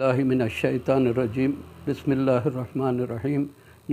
लामिनशैतरजीम बसमीम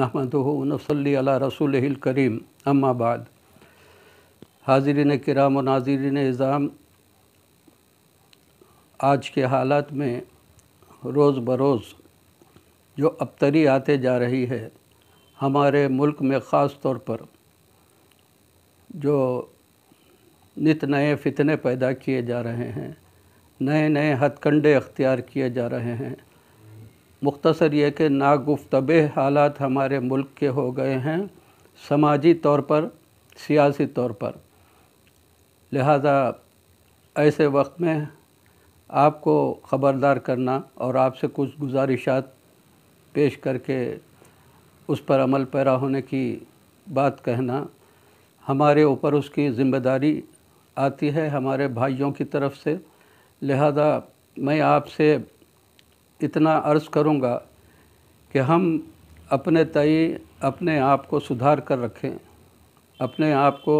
नहमदनसली रसूल करीम अम्माबाद हाज़रीन कराम नाजरीन इज़ाम आज के हालात में रोज़ बरोज़ जो अबतरी आते जा रही है हमारे मुल्क में ख़ास तौर पर जो नित नए फितने पैदा किए जा रहे हैं नए नए हथकंडे अख्तियार किए जा रहे हैं मुख्तसर ये कि नागुफ्तबे हालात हमारे मुल्क के हो गए हैं समाजी तौर पर सियासी तौर पर लिहाजा ऐसे वक्त में आपको ख़बरदार करना और आपसे कुछ गुजारिशात पेश करके उस पर अमल पैरा होने की बात कहना हमारे ऊपर उसकी ज़िम्मेदारी आती है हमारे भाइयों की तरफ से लिहाजा मैं आपसे इतना अर्ज़ करूँगा कि हम अपने तय अपने आप को सुधार कर रखें अपने आप को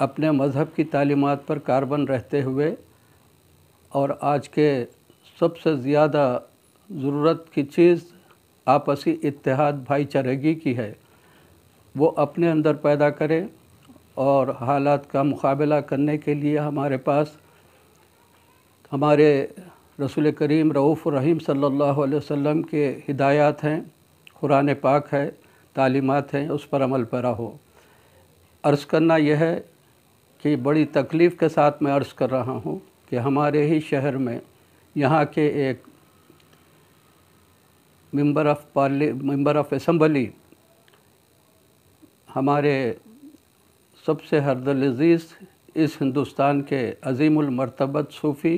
अपने मज़हब की तालीमत पर कार्बन रहते हुए और आज के सबसे ज़्यादा ज़रूरत की चीज़ आपसी इतिहाद भाईचारेगी की है वो अपने अंदर पैदा करें और हालात का मुकाबला करने के लिए हमारे पास हमारे रसूल करीम रऊफ़ रहीम सल्लल्लाहु अलैहि वसल्लम के हिदायत हैं कुरान पाक है तालीमत हैं उस पर अमल पैरा हो अर्ज़ करना यह है कि बड़ी तकलीफ़ के साथ मैं अर्ज़ कर रहा हूँ कि हमारे ही शहर में यहाँ के एक member of parliament member of assembly हमारे सबसे हरदल अज़ीज़ इस हिंदुस्तान के अजीमरतबत सूफ़ी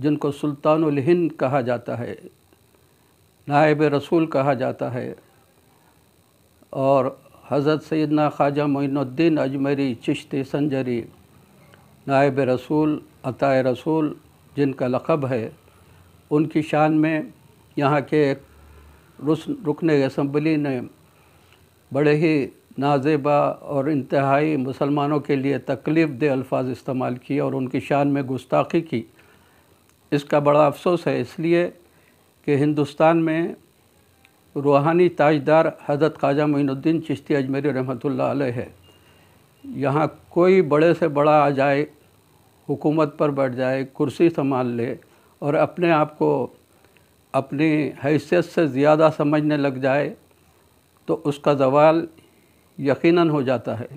जिनको सुल्तानुल हिंद कहा जाता है नायब रसूल कहा जाता है और हज़रत सैदना ख्वाजा मोइनुद्दीन अजमेरी चिश्ती संजरी नायब रसूल अताए रसूल जिनका लक़ब है उनकी शान में यहाँ के एक रुकन असम्बली ने बड़े ही नाजेबा और इंतहाई मुसलमानों के लिए तकलीफ़ दे अल्फाज इस्तेमाल किए और उनकी शान में गुस्ताखी की इसका बड़ा अफसोस है इसलिए कि हिंदुस्तान में रूहानी ताजदार हज़रत ख्वाजा मोइनुद्दीन चिश्ती अजमेरी रहमत है यहाँ कोई बड़े से बड़ा आ जाए हुकूमत पर बैठ जाए कुर्सी संभाल ले और अपने आप को अपनी हैसियत से ज़्यादा समझने लग जाए तो उसका जवाल यकीनन हो जाता है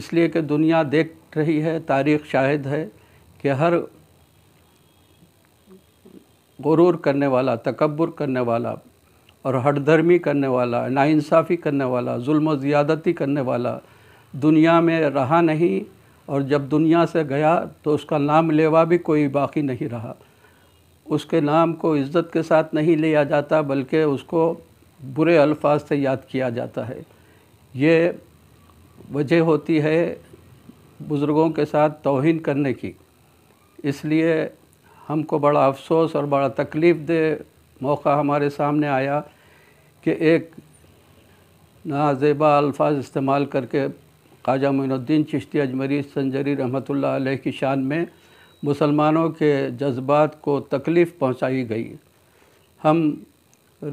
इसलिए कि दुनिया देख रही है तारीख़ शाहिद है कि हर गुरूर करने वाला तकबर करने वाला और हटधर्मी करने वाला नाइंसाफ़ी करने वाला जुल्म ज़्यादती करने वाला दुनिया में रहा नहीं और जब दुनिया से गया तो उसका नाम लेवा भी कोई बाकी नहीं रहा उसके नाम को इज़्ज़त के साथ नहीं लिया जाता बल्कि उसको बुरे अल्फाज से याद किया जाता है ये वजह होती है बुज़ुर्गों के साथ तोहन करने की इसलिए हमको बड़ा अफसोस और बड़ा तकलीफ़ दे मौका हमारे सामने आया कि एक नाजेबा अल्फाज इस्तेमाल करके ख्वाजा मोनुद्दीन चिश्ती अजमरी सन्जरी रहमतुल्लाह अलैह की शान में मुसलमानों के जज्बात को तकलीफ़ पहुंचाई गई हम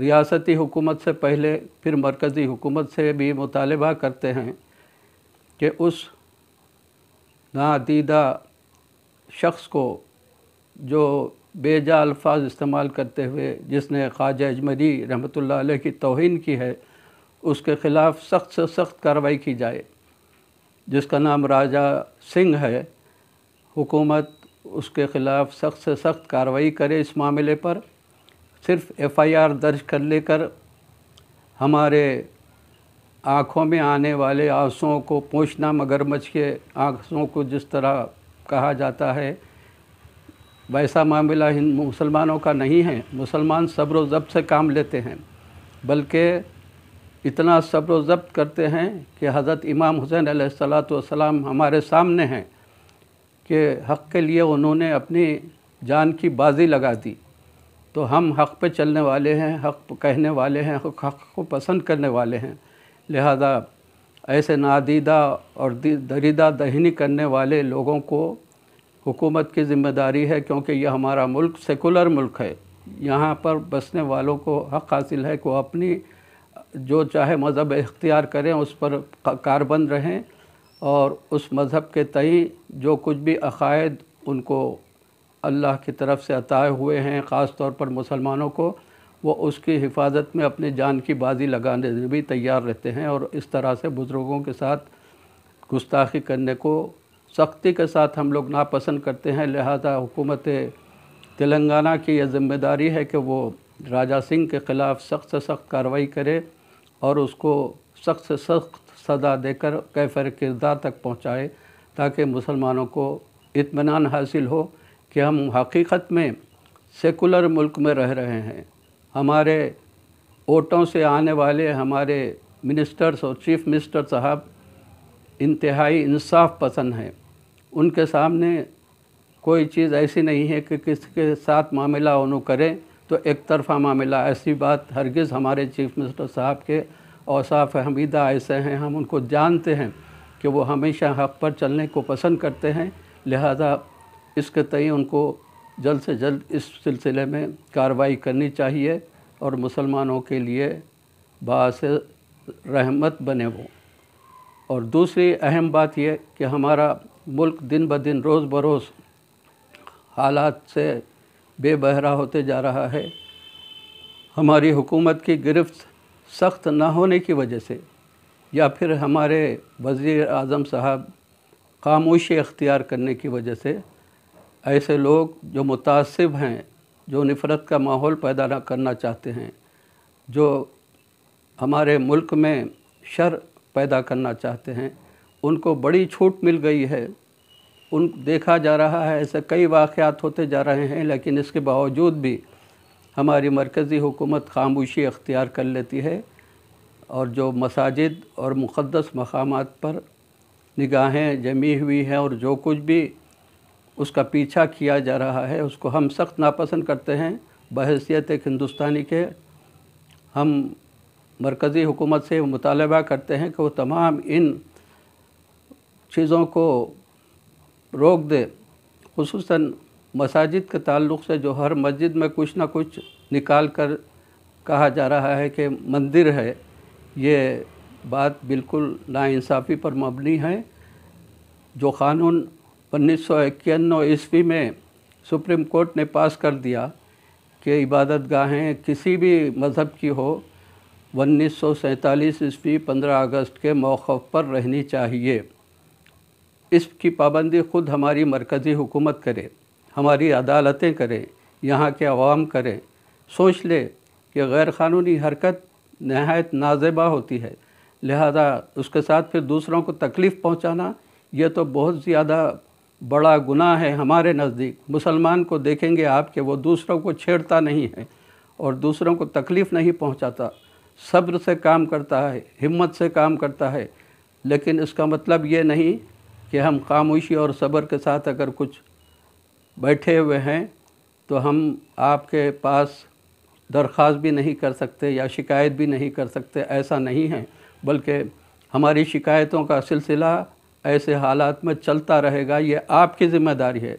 रियासती हुकूमत से पहले फिर मरकज़ी हुकूमत से भी मुतालबा करते हैं कि उस नादीदा शख्स को जो बेजा अल्फाज इस्तेमाल करते हुए जिसने ख्वाजा अजमरी रहमत ला की तोहन की है उसके ख़िलाफ़ सख्त से सख्त कार्रवाई की जाए जिसका नाम राजा सिंह है हुकूमत उसके ख़िलाफ़ सख्त से सख्त कार्रवाई करे इस मामले पर सिर्फ एफआईआर दर्ज कर लेकर हमारे आँखों में आने वाले आँसुओं को पूछना मगरमच्छ के आँसुओं को जिस तरह कहा जाता है वैसा मामला मुसलमानों का नहीं है मुसलमान सब्र जब्त से काम लेते हैं बल्कि इतना सब्र जब्त करते हैं कि हज़रत इमाम हुसैन सलाम हमारे सामने हैं कि हक़ के लिए उन्होंने अपनी जान की बाजी लगा दी तो हम हक़ पे चलने वाले हैं हक़ कहने वाले हैं हक़ को पसंद करने वाले हैं लिहाजा ऐसे नादीदा और दरीदा दहनी करने वाले लोगों को हुकूमत की ज़िम्मेदारी है क्योंकि यह हमारा मुल्क सेकुलर मुल्क है यहाँ पर बसने वालों को हक़ हासिल है कि अपनी जो चाहे मज़हब इख्तियार करें उस पर कारबंद रहें और उस मज़हब के तई जो कुछ भी अकायद उनको अल्लाह की तरफ से अताए हुए हैं ख़ास तौर पर मुसलमानों को वो उसकी हिफाजत में अपनी जान की बाजी लगाने भी तैयार रहते हैं और इस तरह से बुज़ुर्गों के साथ गुस्ताखी करने को सख्ती के साथ हम लोग नापसंद करते हैं लिहाजा हुकूमत तेलंगाना की यह जिम्मेदारी है कि वो राजा सिंह के ख़िलाफ़ सख्त से सख्त कार्रवाई करे और उसको सख्त से सख्त सज़ा देकर कैफर किरदार तक पहुँचाए ताकि मुसलमानों को इतमान हासिल हो कि हम हकीकत में सेकुलर मुल्क में रह रहे हैं हमारे वोटों से आने वाले हमारे मिनिस्टर्स और चीफ मिनिस्टर साहब इंतहाई इंसाफ पसंद हैं उनके सामने कोई चीज़ ऐसी नहीं है कि किसके साथ मामला उन्होंने करें तो एक तरफा मामला ऐसी बात हरगिज़ हमारे चीफ़ मिनिस्टर साहब के औसाफ हमीदा ऐसे हैं हम उनको जानते हैं कि वो हमेशा हक पर चलने को पसंद करते हैं लिहाजा इसके तय उनको जल्द से जल्द इस सिलसिले में कार्रवाई करनी चाहिए और मुसलमानों के लिए बास रहमत बने वो और दूसरी अहम बात यह कि हमारा मुल्क दिन ब दिन रोज़ बरोज़ हालात से बेबहरा होते जा रहा है हमारी हुकूमत की गिरफ्त सख्त ना होने की वजह से या फिर हमारे वज़ी अजम साहब खामोशी अख्तियार करने की वजह से ऐसे लोग जो मुतासब हैं जो नफ़रत का माहौल पैदा ना करना चाहते हैं जो हमारे मुल्क में शर पैदा करना चाहते हैं उनको बड़ी छूट मिल गई है उन देखा जा रहा है ऐसे कई वाक़ात होते जा रहे हैं लेकिन इसके बावजूद भी हमारी मरकज़ी हुकूमत खामोशी अख्तियार कर लेती है और जो मसाजिद और मुक़दस मकाम पर निगाहें जमी हुई हैं और जो कुछ भी उसका पीछा किया जा रहा है उसको हम सख्त नापसंद करते हैं बहसीत एक हिंदुस्तानी के हम मरकज़ी हुकूमत से मुतालबा करते हैं कि वो तमाम इन चीज़ों को रोक दे खूस मसाजिद के ताल्लुक़ से जो हर मस्जिद में कुछ ना कुछ निकाल कर कहा जा रहा है कि मंदिर है ये बात बिल्कुल नाइंसाफ़ी पर मबनी है जो कानून उन्नीस सौ इक्यानवे ईस्वी में सुप्रीम कोर्ट ने पास कर दिया कि इबादत गाहें किसी भी मज़हब की हो उन्नीस सौ सैंतालीस ईस्वी पंद्रह अगस्त के मौक़ पर रहनी चाहिए इसकी पाबंदी खुद हमारी मरकज़ी हुकूमत करे हमारी अदालतें करें यहाँ के अवाम करें सोच ले कि गैर क़ानूनी हरकत नहायत नाजेबा होती है लिहाजा उसके साथ फिर दूसरों को तकलीफ़ पहुँचाना ये तो बहुत ज़्यादा बड़ा गुनाह है हमारे नज़दीक मुसलमान को देखेंगे आप कि वो दूसरों को छेड़ता नहीं है और दूसरों को तकलीफ़ नहीं पहुँचाता सब्र से काम करता है हिम्मत से काम करता है लेकिन इसका मतलब ये नहीं कि हम खामोशी और सब्र के साथ अगर कुछ बैठे हुए हैं तो हम आपके पास दरख्वास भी नहीं कर सकते या शिकायत भी नहीं कर सकते ऐसा नहीं है बल्कि हमारी शिकायतों का सिलसिला ऐसे हालात में चलता रहेगा ये आपकी ज़िम्मेदारी है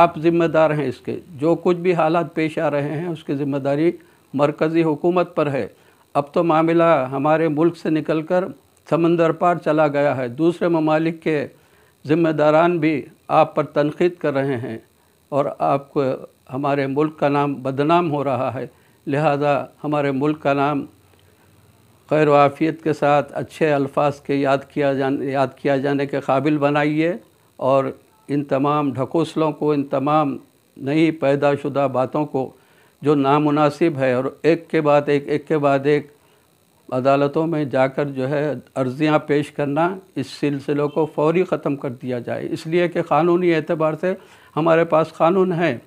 आप ज़िम्मेदार हैं इसके जो कुछ भी हालात पेश आ रहे हैं उसकी ज़िम्मेदारी मरकज़ी हुकूमत पर है अब तो मामला हमारे मुल्क से निकल कर समंदर पार चला गया है दूसरे ममालिक के ज़िम्मेदारान भी आप पर तनखीद कर रहे हैं और आपको हमारे मुल्क का नाम बदनाम हो रहा है लिहाजा हमारे मुल्क का नाम खैर वाफ़ियत के साथ अच्छे अल्फाज के याद किया जाने याद किया जाने के काबिल बनाइए और इन तमाम ढकोसलों को इन तमाम नई पैदाशुदा बातों को जो नामुनासिब है और एक के बाद एक एक के बाद एक अदालतों में जाकर जो है अर्ज़ियाँ पेश करना इस सिलसिलों को फौरी ख़त्म कर दिया जाए इसलिए कि क़ानूनी एतबार से हमारे पास कानून है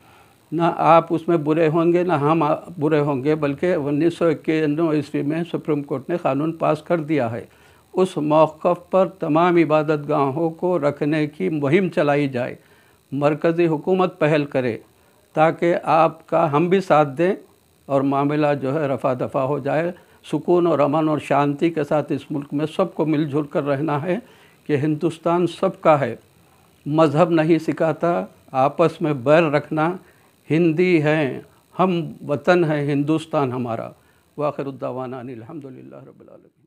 ना आप उसमें बुरे होंगे ना हम बुरे होंगे बल्कि उन्नीस सौ इक्यानवे ईस्वी में सुप्रीम कोर्ट ने कानून पास कर दिया है उस मौक़ पर तमाम इबादत गाहों को रखने की मुहिम चलाई जाए मरकज़ी हुकूमत पहल करे ताकि आपका हम भी साथ दें और मामला जो है रफा दफ़ा हो जाए सुकून और अमन और शांति के साथ इस मुल्क में सबको मिलजुल कर रहना है कि हिंदुस्तान सबका है मज़हब नहीं सिखाता आपस में बैर रखना हिंदी हैं हम वतन हैं हिंदुस्तान हमारा वाखिर उद्दावाना अनिलहमदिल्ला रबालमी